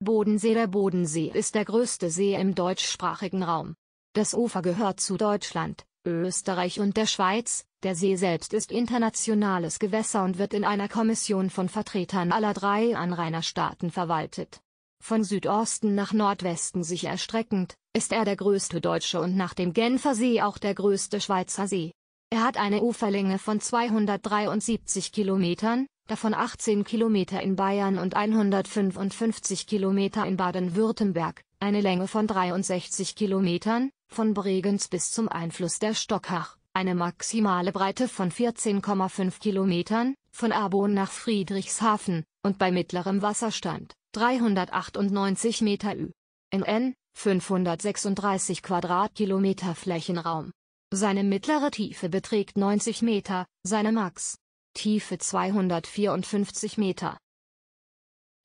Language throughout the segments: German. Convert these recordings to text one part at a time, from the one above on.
Bodensee Der Bodensee ist der größte See im deutschsprachigen Raum. Das Ufer gehört zu Deutschland, Österreich und der Schweiz, der See selbst ist internationales Gewässer und wird in einer Kommission von Vertretern aller drei Anrainerstaaten verwaltet. Von Südosten nach Nordwesten sich erstreckend, ist er der größte deutsche und nach dem Genfer See auch der größte Schweizer See. Er hat eine Uferlänge von 273 Kilometern, davon 18 Kilometer in Bayern und 155 Kilometer in Baden-Württemberg, eine Länge von 63 Kilometern, von Bregenz bis zum Einfluss der Stockach, eine maximale Breite von 14,5 Kilometern, von Arbon nach Friedrichshafen, und bei mittlerem Wasserstand, 398 Meter Ü. In N, 536 Quadratkilometer Flächenraum. Seine mittlere Tiefe beträgt 90 Meter, seine Max. Tiefe 254 Meter.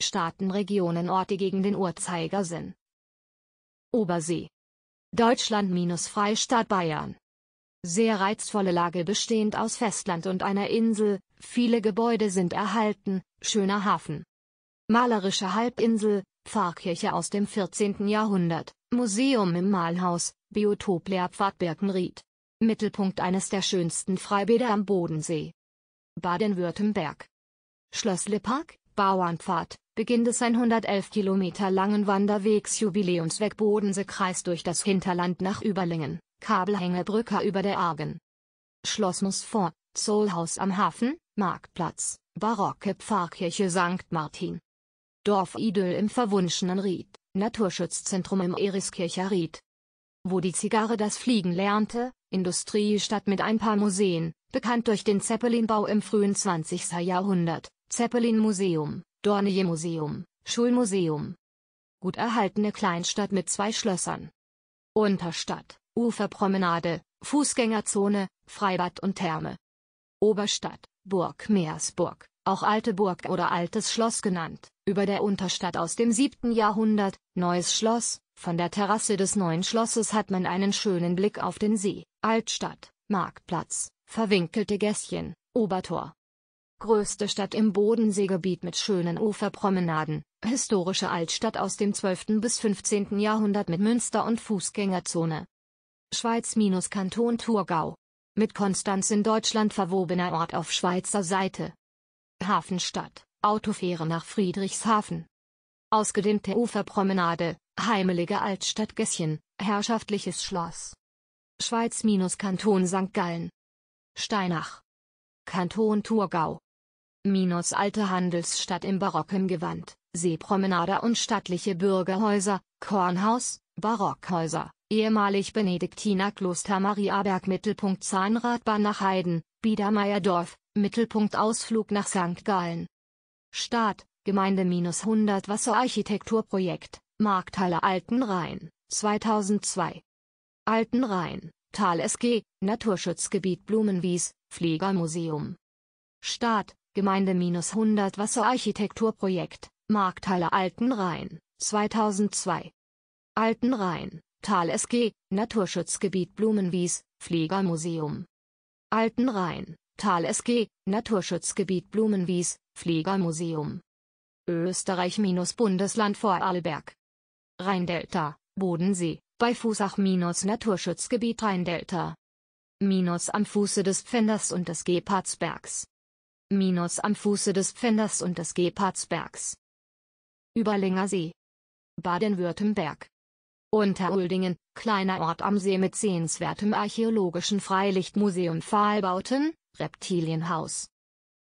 Staaten Regionen Orte gegen den Uhrzeigersinn. Obersee. Deutschland minus Freistaat Bayern. Sehr reizvolle Lage bestehend aus Festland und einer Insel, viele Gebäude sind erhalten, schöner Hafen. Malerische Halbinsel, Pfarrkirche aus dem 14. Jahrhundert, Museum im Malhaus, Biotop Lehrpfad Birkenried. Mittelpunkt eines der schönsten Freibäder am Bodensee. Baden-Württemberg. Schlösslepark, Bauernpfad, Beginn des 111 Kilometer langen Wanderwegs Jubiläumsweg Bodenseekreis durch das Hinterland nach Überlingen, Kabelhängebrücke über der Argen. Schloss Nussfort, Zollhaus am Hafen, Marktplatz, barocke Pfarrkirche St. Martin. Dorfidyll im verwunschenen Ried, Naturschutzzentrum im Eriskircher Ried. Wo die Zigarre das Fliegen lernte, Industriestadt mit ein paar Museen, bekannt durch den Zeppelinbau im frühen 20. Jahrhundert, Zeppelin-Museum, Dornier-Museum, Schulmuseum. Gut erhaltene Kleinstadt mit zwei Schlössern. Unterstadt, Uferpromenade, Fußgängerzone, Freibad und Therme. Oberstadt, Burg Meersburg, auch Alte Burg oder Altes Schloss genannt, über der Unterstadt aus dem 7. Jahrhundert, Neues Schloss, von der Terrasse des Neuen Schlosses hat man einen schönen Blick auf den See, Altstadt, Marktplatz, verwinkelte Gässchen, Obertor. Größte Stadt im Bodenseegebiet mit schönen Uferpromenaden, historische Altstadt aus dem 12. bis 15. Jahrhundert mit Münster- und Fußgängerzone. Schweiz-Kanton Thurgau. Mit Konstanz in Deutschland verwobener Ort auf Schweizer Seite. Hafenstadt, Autofähre nach Friedrichshafen. Ausgedehnte Uferpromenade, heimelige Altstadt Gässchen, herrschaftliches Schloss. Schweiz-Kanton St. Gallen. Steinach. Kanton Thurgau. Minus alte Handelsstadt im barocken Gewand, Seepromenade und stattliche Bürgerhäuser, Kornhaus, Barockhäuser, ehemalig Benediktinerkloster Mariaberg Mittelpunkt Zahnradbahn nach Heiden, Biedermeierdorf, Mittelpunkt Ausflug nach St. Gallen. Staat, Gemeinde minus 100 Wasserarchitekturprojekt, Markthalle Altenrhein, 2002. Altenrhein, Tal SG, Naturschutzgebiet Blumenwies, Pflegermuseum. Staat, Gemeinde-100 Wasserarchitekturprojekt, Markthalle Altenrhein, 2002. Altenrhein, Tal SG, Naturschutzgebiet Blumenwies, Pflegermuseum. Altenrhein, Tal SG, Naturschutzgebiet Blumenwies, Pflegermuseum. Österreich-Bundesland Vorarlberg. Rheindelta, Bodensee, bei Fusach-Naturschutzgebiet Rheindelta. Minus am Fuße des Pfänders und des Gepardsbergs. Minus am Fuße des Pfänders und des Gepardsbergs. Überlinger See. Baden-Württemberg. Unteruldingen, kleiner Ort am See mit sehenswertem archäologischen Freilichtmuseum Pfahlbauten, Reptilienhaus.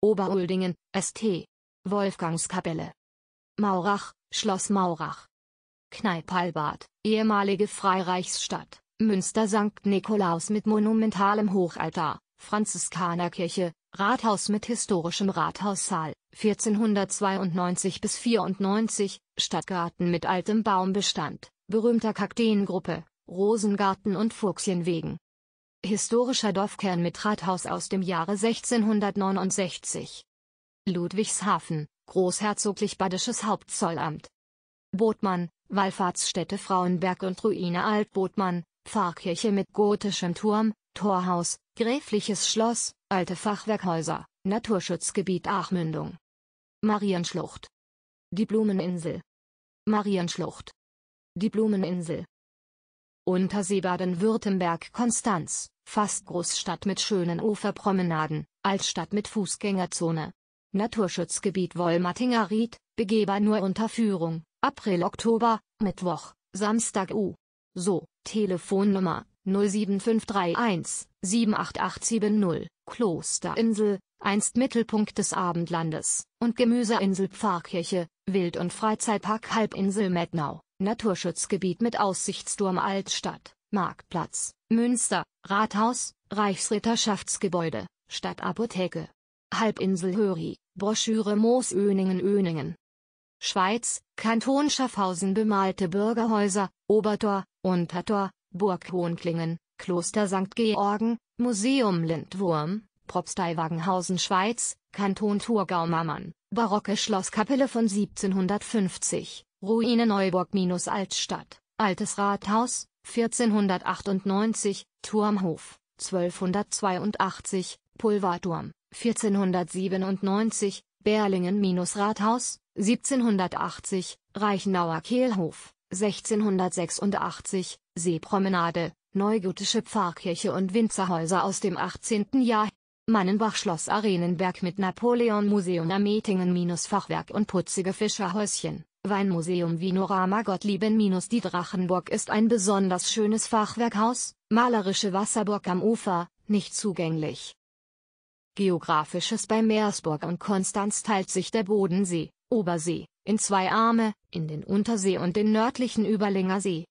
Oberuldingen, St. Wolfgangskapelle. Maurach, Schloss Maurach. Kneipalbad, ehemalige Freireichsstadt, Münster St. Nikolaus mit monumentalem Hochaltar, Franziskanerkirche, Rathaus mit historischem Rathaussaal, 1492 bis 94, Stadtgarten mit altem Baumbestand, berühmter Kakteengruppe, Rosengarten und Fuchsienwegen. Historischer Dorfkern mit Rathaus aus dem Jahre 1669. Ludwigshafen, Großherzoglich Badisches Hauptzollamt. Botmann, Wallfahrtsstätte Frauenberg und Ruine Altbotmann, Pfarrkirche mit gotischem Turm, Torhaus, gräfliches Schloss, alte Fachwerkhäuser, Naturschutzgebiet Achmündung. Marienschlucht. Die Blumeninsel. Marienschlucht. Die Blumeninsel. Untersee Baden-Württemberg Konstanz, fast Großstadt mit schönen Uferpromenaden, Altstadt mit Fußgängerzone. Naturschutzgebiet Wollmatinger Ried, Begeber nur unter Führung, April-Oktober, Mittwoch, Samstag U. So, Telefonnummer 07531 78870, Klosterinsel, einst Mittelpunkt des Abendlandes, und Gemüseinsel Pfarrkirche, Wild- und Freizeitpark Halbinsel Mettnau, Naturschutzgebiet mit Aussichtsturm Altstadt, Marktplatz, Münster, Rathaus, Reichsritterschaftsgebäude, Stadtapotheke. Halbinsel Höri, Broschüre Moosöningen Öningen, Schweiz, Kanton Schaffhausen bemalte Bürgerhäuser, Obertor, Untertor, Burg Hohenklingen, Kloster St. Georgen, Museum Lindwurm, Propstei Wagenhausen Schweiz, Kanton Thurgau-Mammern, barocke Schlosskapelle von 1750, Ruine Neuburg-Altstadt, Altes Rathaus, 1498, Turmhof, 1282, Pulverturm, 1497, Berlingen-Rathaus, 1780, Reichenauer Kehlhof, 1686, Seepromenade, neugotische Pfarrkirche und Winzerhäuser aus dem 18. Jahr. Mannenbach Schloss Arenenberg mit Napoleon Museum am Metingen-Fachwerk und putzige Fischerhäuschen. Weinmuseum Vinorama Gottlieben minus die Drachenburg ist ein besonders schönes Fachwerkhaus, malerische Wasserburg am Ufer, nicht zugänglich. Geografisches bei Meersburg und Konstanz teilt sich der Bodensee, Obersee, in zwei Arme, in den Untersee und den nördlichen Überlinger See.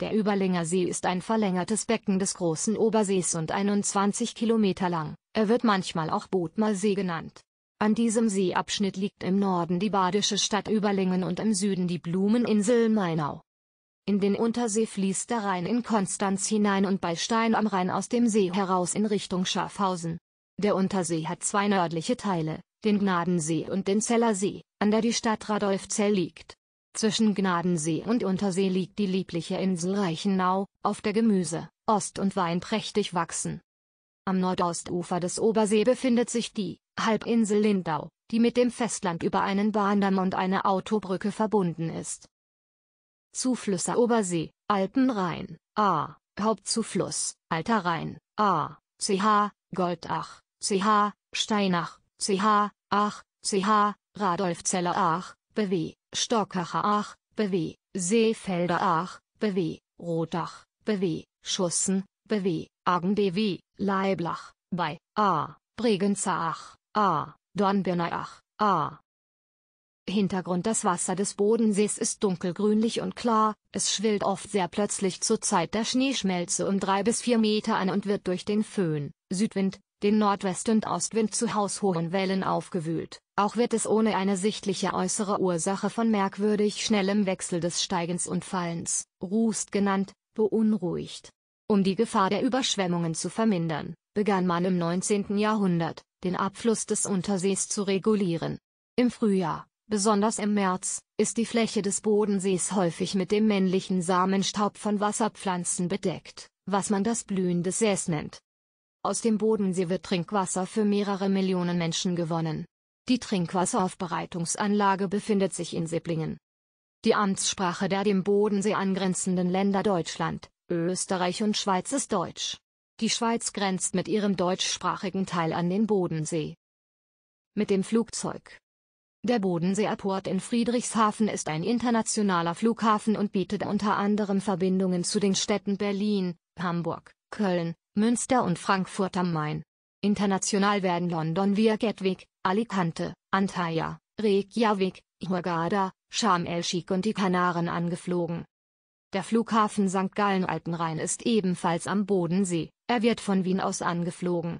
Der Überlinger See ist ein verlängertes Becken des großen Obersees und 21 Kilometer lang, er wird manchmal auch Bodmer See genannt. An diesem Seeabschnitt liegt im Norden die badische Stadt Überlingen und im Süden die Blumeninsel Mainau. In den Untersee fließt der Rhein in Konstanz hinein und bei Stein am Rhein aus dem See heraus in Richtung Schaffhausen. Der Untersee hat zwei nördliche Teile, den Gnadensee und den Zellersee an der die Stadt Radolfzell liegt. Zwischen Gnadensee und Untersee liegt die liebliche Insel Reichenau, auf der Gemüse, Ost- und Wein prächtig wachsen. Am Nordostufer des Obersee befindet sich die Halbinsel Lindau, die mit dem Festland über einen Bahndamm und eine Autobrücke verbunden ist. Zuflüsse Obersee, Alpenrhein, A, Hauptzufluss, Alter Rhein, A, CH, Goldach, CH, Steinach, CH, Ach, CH, Radolf Zeller Aach, BW, Stockacher Ach, BW, Seefelder Ach, BW, Rotach, BW, Schussen, BW, Agen BW, Leiblach, bei, A, Bregenzer Ach, A, Dornbirner Ach, A. Hintergrund Das Wasser des Bodensees ist dunkelgrünlich und klar, es schwillt oft sehr plötzlich zur Zeit der Schneeschmelze um drei bis vier Meter an und wird durch den Föhn, Südwind, den Nordwest- und Ostwind zu haushohen Wellen aufgewühlt. Auch wird es ohne eine sichtliche äußere Ursache von merkwürdig schnellem Wechsel des Steigens und Fallens, Rust genannt, beunruhigt. Um die Gefahr der Überschwemmungen zu vermindern, begann man im 19. Jahrhundert, den Abfluss des Untersees zu regulieren. Im Frühjahr, besonders im März, ist die Fläche des Bodensees häufig mit dem männlichen Samenstaub von Wasserpflanzen bedeckt, was man das Blühen des Sees nennt. Aus dem Bodensee wird Trinkwasser für mehrere Millionen Menschen gewonnen. Die Trinkwasseraufbereitungsanlage befindet sich in Sipplingen. Die Amtssprache der dem Bodensee angrenzenden Länder Deutschland, Österreich und Schweiz ist Deutsch. Die Schweiz grenzt mit ihrem deutschsprachigen Teil an den Bodensee. Mit dem Flugzeug. Der Bodensee Airport in Friedrichshafen ist ein internationaler Flughafen und bietet unter anderem Verbindungen zu den Städten Berlin, Hamburg, Köln, Münster und Frankfurt am Main. International werden London via Gatwick, Alicante, Antalya, Reykjavik, Hurghada, Sharm el-Sheikh und die Kanaren angeflogen. Der Flughafen St. Gallen-Altenrhein ist ebenfalls am Bodensee, er wird von Wien aus angeflogen.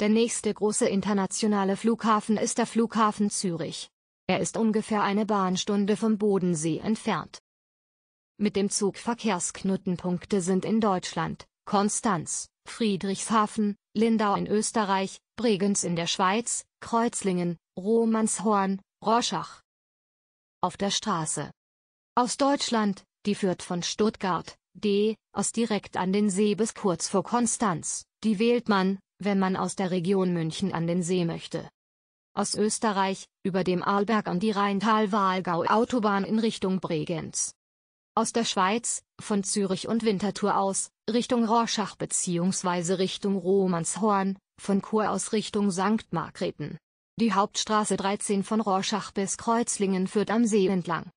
Der nächste große internationale Flughafen ist der Flughafen Zürich. Er ist ungefähr eine Bahnstunde vom Bodensee entfernt. Mit dem Zug Verkehrsknotenpunkte sind in Deutschland Konstanz, Friedrichshafen, Lindau in Österreich, Bregenz in der Schweiz, Kreuzlingen, Romanshorn, Rorschach. Auf der Straße. Aus Deutschland, die führt von Stuttgart, D, aus direkt an den See bis kurz vor Konstanz, die wählt man, wenn man aus der Region München an den See möchte. Aus Österreich, über dem Arlberg an die rheintal wahlgau autobahn in Richtung Bregenz aus der Schweiz, von Zürich und Winterthur aus, Richtung Rorschach bzw. Richtung Romanshorn, von Chur aus Richtung St. Margrethen. Die Hauptstraße 13 von Rorschach bis Kreuzlingen führt am See entlang.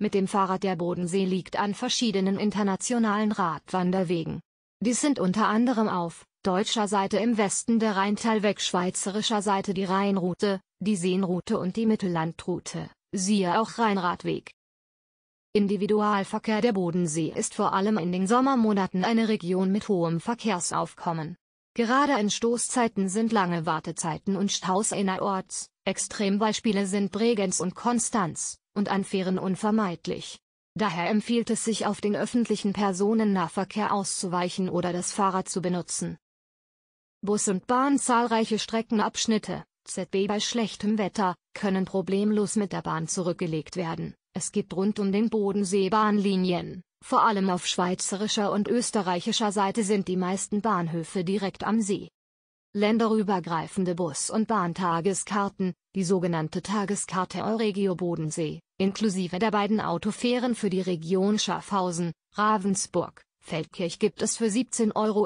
Mit dem Fahrrad der Bodensee liegt an verschiedenen internationalen Radwanderwegen. Dies sind unter anderem auf deutscher Seite im Westen der Rheintal weg, schweizerischer Seite die Rheinroute, die Seenroute und die Mittellandroute, siehe auch Rheinradweg. Individualverkehr Der Bodensee ist vor allem in den Sommermonaten eine Region mit hohem Verkehrsaufkommen. Gerade in Stoßzeiten sind lange Wartezeiten und Staus innerorts, Extrembeispiele sind Bregenz und Konstanz, und an Fähren unvermeidlich. Daher empfiehlt es sich auf den öffentlichen Personennahverkehr auszuweichen oder das Fahrrad zu benutzen. Bus und Bahn Zahlreiche Streckenabschnitte, ZB bei schlechtem Wetter, können problemlos mit der Bahn zurückgelegt werden es gibt rund um den Bodensee Bahnlinien, vor allem auf schweizerischer und österreichischer Seite sind die meisten Bahnhöfe direkt am See. Länderübergreifende Bus- und Bahntageskarten, die sogenannte Tageskarte Euregio Bodensee, inklusive der beiden Autofähren für die Region Schaffhausen, Ravensburg, Feldkirch gibt es für 17,50 Euro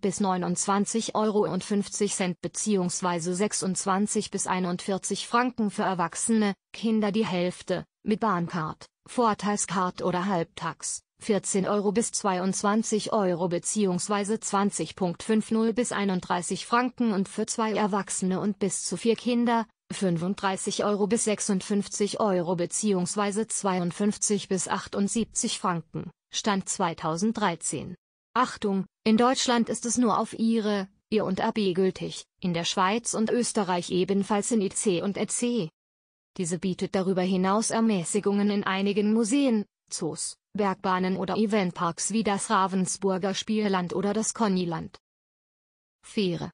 bis 29,50 Euro bzw. 26 bis 41 Franken für Erwachsene, Kinder die Hälfte, mit Bahncard, Vorteilskart oder Halbtags, 14 Euro bis 22 Euro bzw. 20.50 bis 31 Franken und für zwei Erwachsene und bis zu vier Kinder, 35 Euro bis 56 Euro bzw. 52 bis 78 Franken, Stand 2013. Achtung, in Deutschland ist es nur auf Ihre, Ihr und AB gültig, in der Schweiz und Österreich ebenfalls in IC und EC. Diese bietet darüber hinaus Ermäßigungen in einigen Museen, Zoos, Bergbahnen oder Eventparks wie das Ravensburger Spielland oder das Connyland. Fähre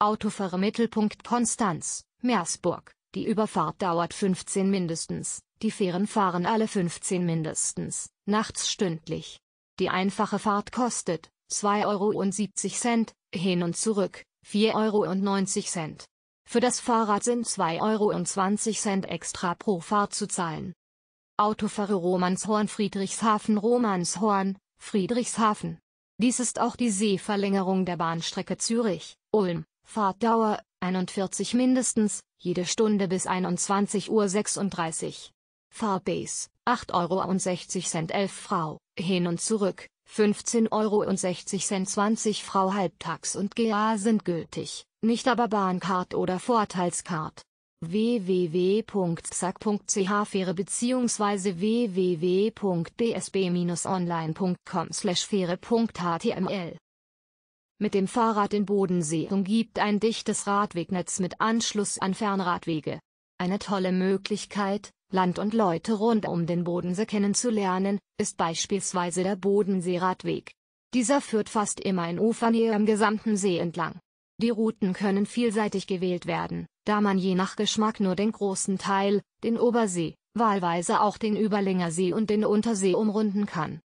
Autofähre Mittelpunkt Konstanz, Meersburg, die Überfahrt dauert 15 mindestens, die Fähren fahren alle 15 mindestens, nachts stündlich. Die einfache Fahrt kostet 2,70 Euro, hin und zurück 4,90 Euro. Für das Fahrrad sind 2,20 Euro extra pro Fahrt zu zahlen. Autofahrer Romanshorn Friedrichshafen Romanshorn, Friedrichshafen. Dies ist auch die Seeverlängerung der Bahnstrecke Zürich, Ulm, Fahrtdauer 41 mindestens, jede Stunde bis 21.36 Uhr. Fahrbase 8,60 Euro 11 Frau, hin und zurück, 15,60 Euro 20 Frau Halbtags und GA sind gültig, nicht aber Bahncard oder Vorteilscard www.zack.ch Fähre bzw. www.bsb-online.com slash Fähre.html Mit dem Fahrrad in Bodensee umgibt ein dichtes Radwegnetz mit Anschluss an Fernradwege. Eine tolle Möglichkeit, Land und Leute rund um den Bodensee kennenzulernen, ist beispielsweise der Bodenseeradweg. Dieser führt fast immer in Ufernähe am gesamten See entlang. Die Routen können vielseitig gewählt werden, da man je nach Geschmack nur den großen Teil, den Obersee, wahlweise auch den Überlinger See und den Untersee umrunden kann.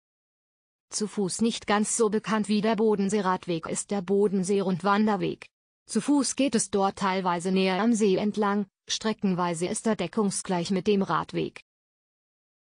Zu Fuß nicht ganz so bekannt wie der Bodenseeradweg ist der Bodensee-Rundwanderweg. Zu Fuß geht es dort teilweise näher am See entlang, streckenweise ist er deckungsgleich mit dem Radweg.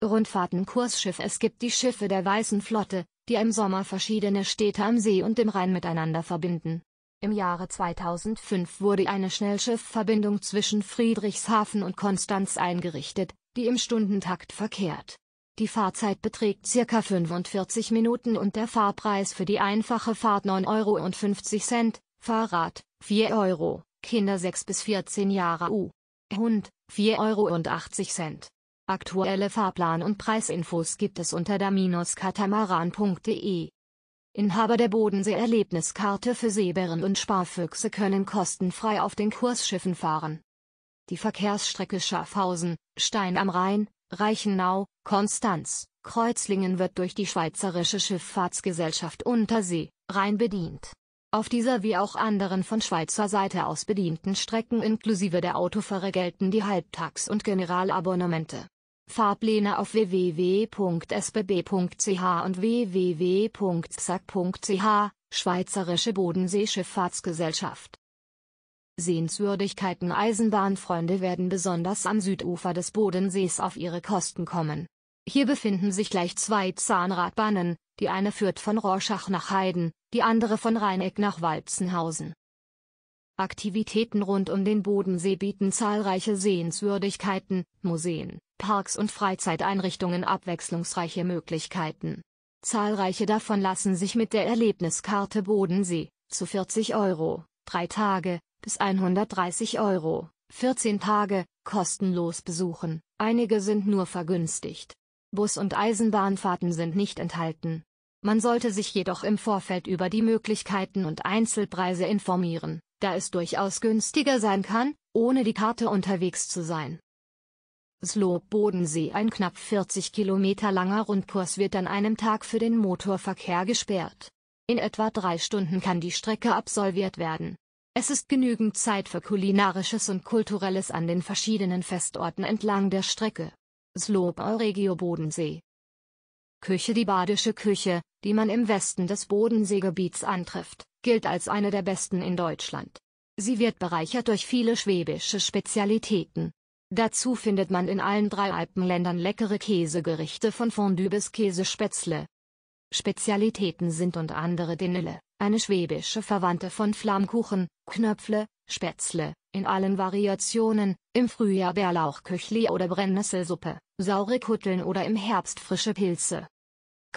Rundfahrten Kursschiff Es gibt die Schiffe der Weißen Flotte, die im Sommer verschiedene Städte am See und dem Rhein miteinander verbinden. Im Jahre 2005 wurde eine Schnellschiffverbindung zwischen Friedrichshafen und Konstanz eingerichtet, die im Stundentakt verkehrt. Die Fahrzeit beträgt circa 45 Minuten und der Fahrpreis für die einfache Fahrt 9,50 Euro. Fahrrad, 4 Euro, Kinder 6 bis 14 Jahre U. Hund, 4 Euro und 80 Cent. Aktuelle Fahrplan- und Preisinfos gibt es unter da-katamaran.de. Inhaber der Bodensee-Erlebniskarte für Seebären und Sparfüchse können kostenfrei auf den Kursschiffen fahren. Die Verkehrsstrecke Schaffhausen, Stein am Rhein, Reichenau, Konstanz, Kreuzlingen wird durch die Schweizerische Schifffahrtsgesellschaft Untersee, Rhein bedient. Auf dieser wie auch anderen von Schweizer Seite aus bedienten Strecken inklusive der Autofahrer gelten die Halbtags- und Generalabonnemente. Fahrpläne auf www.sbb.ch und www.sack.ch, Schweizerische Bodenseeschifffahrtsgesellschaft. Sehenswürdigkeiten Eisenbahnfreunde werden besonders am Südufer des Bodensees auf ihre Kosten kommen hier befinden sich gleich zwei Zahnradbahnen, die eine führt von Rorschach nach Heiden, die andere von Rheineck nach Walzenhausen. Aktivitäten rund um den Bodensee bieten zahlreiche Sehenswürdigkeiten, Museen, Parks und Freizeiteinrichtungen abwechslungsreiche Möglichkeiten. Zahlreiche davon lassen sich mit der Erlebniskarte Bodensee, zu 40 Euro, 3 Tage, bis 130 Euro, 14 Tage, kostenlos besuchen, einige sind nur vergünstigt. Bus- und Eisenbahnfahrten sind nicht enthalten. Man sollte sich jedoch im Vorfeld über die Möglichkeiten und Einzelpreise informieren, da es durchaus günstiger sein kann, ohne die Karte unterwegs zu sein. Slob Bodensee Ein knapp 40 Kilometer langer Rundkurs wird an einem Tag für den Motorverkehr gesperrt. In etwa drei Stunden kann die Strecke absolviert werden. Es ist genügend Zeit für kulinarisches und kulturelles an den verschiedenen Festorten entlang der Strecke. Slobau Regio Bodensee. Küche Die badische Küche, die man im Westen des Bodenseegebiets antrifft, gilt als eine der besten in Deutschland. Sie wird bereichert durch viele schwäbische Spezialitäten. Dazu findet man in allen drei Alpenländern leckere Käsegerichte von Fondue bis Käsespätzle. Spezialitäten sind unter andere Dinelle, eine schwäbische Verwandte von Flammkuchen, Knöpfle, Spätzle, in allen Variationen, im Frühjahr Bärlauchküchli oder Brennnesselsuppe, saure Kutteln oder im Herbst frische Pilze.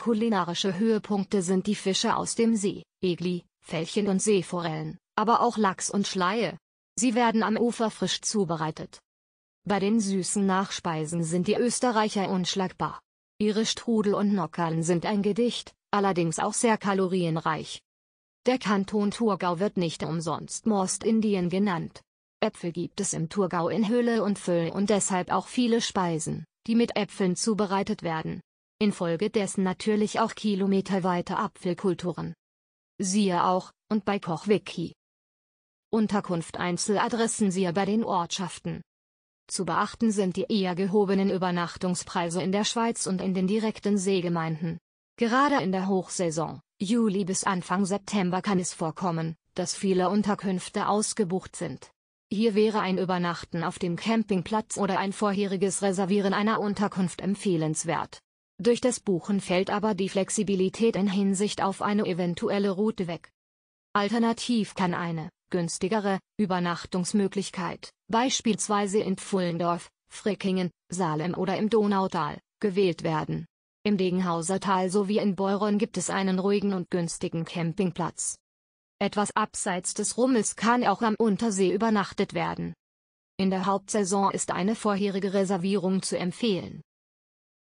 Kulinarische Höhepunkte sind die Fische aus dem See, Egli, Fällchen und Seeforellen, aber auch Lachs und Schleie. Sie werden am Ufer frisch zubereitet. Bei den süßen Nachspeisen sind die Österreicher unschlagbar. Ihre Strudel und Nockerln sind ein Gedicht, allerdings auch sehr kalorienreich. Der Kanton Thurgau wird nicht umsonst Mostindien genannt. Äpfel gibt es im Thurgau in Hülle und Fülle und deshalb auch viele Speisen, die mit Äpfeln zubereitet werden. Infolgedessen natürlich auch kilometerweite Apfelkulturen. Siehe auch, und bei Kochwiki. Unterkunft Einzeladressen siehe bei den Ortschaften. Zu beachten sind die eher gehobenen Übernachtungspreise in der Schweiz und in den direkten Seegemeinden. Gerade in der Hochsaison, Juli bis Anfang September kann es vorkommen, dass viele Unterkünfte ausgebucht sind. Hier wäre ein Übernachten auf dem Campingplatz oder ein vorheriges Reservieren einer Unterkunft empfehlenswert. Durch das Buchen fällt aber die Flexibilität in Hinsicht auf eine eventuelle Route weg. Alternativ kann eine günstigere Übernachtungsmöglichkeit, beispielsweise in Pfullendorf, Frickingen, Salem oder im Donautal, gewählt werden. Im Degenhauser Tal sowie in Beuron gibt es einen ruhigen und günstigen Campingplatz. Etwas abseits des Rummels kann auch am Untersee übernachtet werden. In der Hauptsaison ist eine vorherige Reservierung zu empfehlen.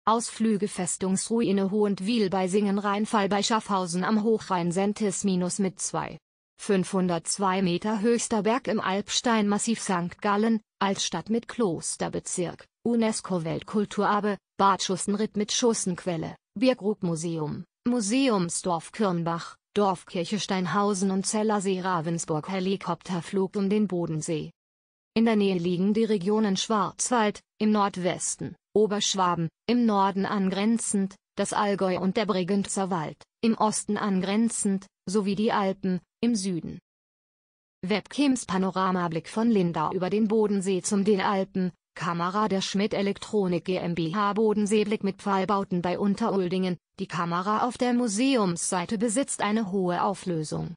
Ausflüge Festungsruine Hohentwil bei Singen Rheinfall bei Schaffhausen am Hochrhein Sentis minus mit 2. 502 Meter höchster Berg im Alpsteinmassiv St. Gallen, als Stadt mit Klosterbezirk, UNESCO-Weltkulturerbe, Bad Schussenried mit Schussenquelle, Biergrubmuseum, Museumsdorf Kirnbach, Dorfkirche Steinhausen und Zellersee Ravensburg Helikopterflug um den Bodensee. In der Nähe liegen die Regionen Schwarzwald, im Nordwesten, Oberschwaben, im Norden angrenzend, das Allgäu und der Bregenzer Wald, im Osten angrenzend, sowie die Alpen, im Süden. Webcams Panoramablick von Linda über den Bodensee zum den Alpen, Kamera der Schmidt Elektronik GmbH Bodenseeblick mit Pfahlbauten bei Unteruldingen, die Kamera auf der Museumsseite besitzt eine hohe Auflösung